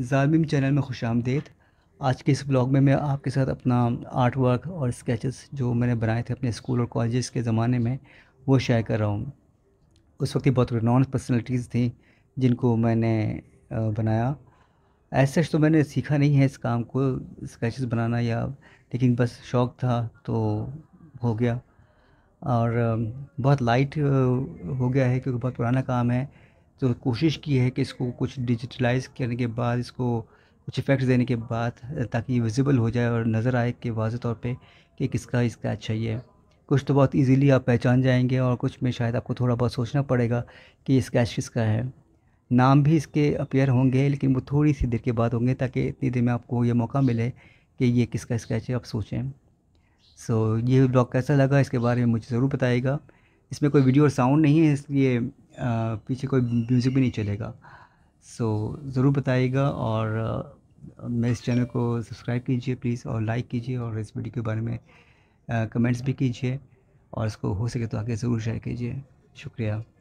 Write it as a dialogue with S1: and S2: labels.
S1: जालमिम channel में खुश आमदेद आज के इस ब्लॉग में मैं आपके साथ अपना आर्ट वर्क और स्केचेस जो मैंने बनाए थे अपने स्कूल और कॉलेज के ज़माने में वो शेयर कर रहा हूँ उस वक्त बहुत नॉन पर्सनलिटीज़ थी जिनको मैंने बनाया ऐसे तो मैंने सीखा नहीं है इस काम को स्केचेस बनाना या लेकिन बस शौक़ था तो हो गया और बहुत लाइट हो गया है क्योंकि बहुत पुराना काम है तो कोशिश की है कि इसको कुछ डिजिटलाइज करने के बाद इसको कुछ इफ़ेक्ट्स देने के बाद ताकि विजिबल हो जाए और नज़र आए कि वाज तौर पे कि किसका इसका चाहिए अच्छा है कुछ तो बहुत इजीली आप पहचान जाएंगे और कुछ में शायद आपको थोड़ा बहुत सोचना पड़ेगा कि ये स्केच किसका है नाम भी इसके अपेयर होंगे लेकिन वो थोड़ी सी देर के बाद होंगे ताकि इतनी देर में आपको ये मौका मिले कि ये किसका स्केच है आप सोचें सो so, ये ब्लॉग कैसा लगा इसके बारे में मुझे ज़रूर बताइएगा इसमें कोई वीडियो और साउंड नहीं है इसलिए पीछे कोई म्यूज़िक भी नहीं चलेगा सो ज़रूर बताइएगा और मैं इस चैनल को सब्सक्राइब कीजिए प्लीज़ और लाइक कीजिए और इस वीडियो के बारे में कमेंट्स भी कीजिए और इसको हो सके तो आगे ज़रूर शेयर कीजिए शुक्रिया